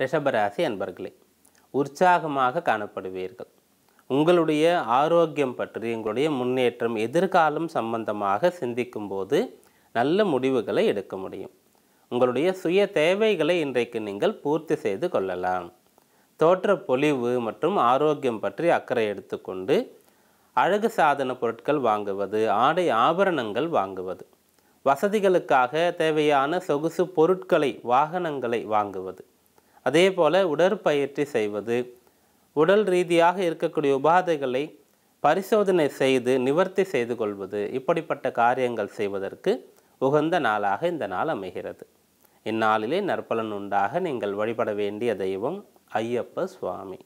ரிஷபராசி அன்பர்களே உற்சாகமாக காணப்படுவீர்கள் உங்களுடைய ஆரோக்கியம் பற்றி உங்களுடைய முன்னேற்றம் எதிர்காலம் சம்பந்தமாக சிந்திக்கும்போது நல்ல முடிவுகளை எடுக்க முடியும் உங்களுடைய சுய தேவைகளை இன்றைக்கு நீங்கள் பூர்த்தி செய்து கொள்ளலாம் தோற்ற பொலிவு மற்றும் ஆரோக்கியம் பற்றி அக்கறை எடுத்துக்கொண்டு அழகு சாதன பொருட்கள் வாங்குவது ஆடை ஆபரணங்கள் வாங்குவது வசதிகளுக்காக தேவையான சொகுசு பொருட்களை வாகனங்களை வாங்குவது அதே போல் உடற்பயிற்சி செய்வது உடல் ரீதியாக இருக்கக்கூடிய உபாதைகளை பரிசோதனை செய்து நிவர்த்தி செய்து கொள்வது இப்படிப்பட்ட காரியங்கள் செய்வதற்கு உகந்த நாளாக இந்த நாள் அமைகிறது இந்நாளிலே நற்பலன் உண்டாக நீங்கள் வழிபட வேண்டிய தெய்வம் ஐயப்ப சுவாமி